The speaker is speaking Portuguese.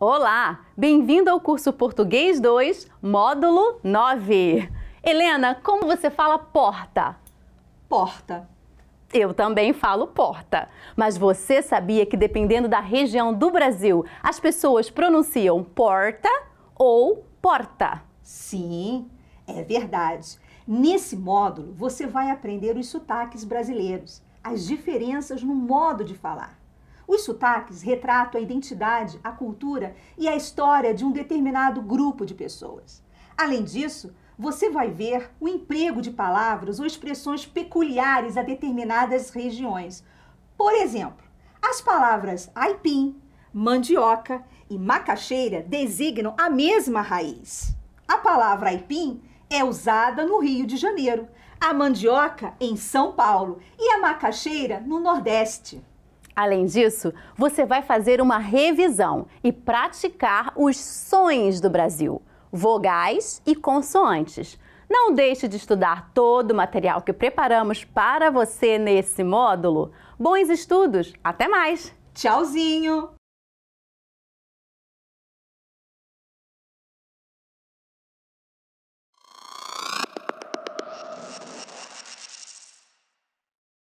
Olá, bem-vindo ao curso Português 2, módulo 9. Helena, como você fala porta? Porta. Eu também falo porta. Mas você sabia que dependendo da região do Brasil, as pessoas pronunciam porta ou porta? Sim, é verdade. Nesse módulo, você vai aprender os sotaques brasileiros, as diferenças no modo de falar. Os sotaques retratam a identidade, a cultura e a história de um determinado grupo de pessoas. Além disso, você vai ver o emprego de palavras ou expressões peculiares a determinadas regiões. Por exemplo, as palavras aipim, mandioca e macaxeira designam a mesma raiz. A palavra aipim é usada no Rio de Janeiro, a mandioca em São Paulo e a macaxeira no Nordeste. Além disso, você vai fazer uma revisão e praticar os sons do Brasil, vogais e consoantes. Não deixe de estudar todo o material que preparamos para você nesse módulo. Bons estudos! Até mais! Tchauzinho!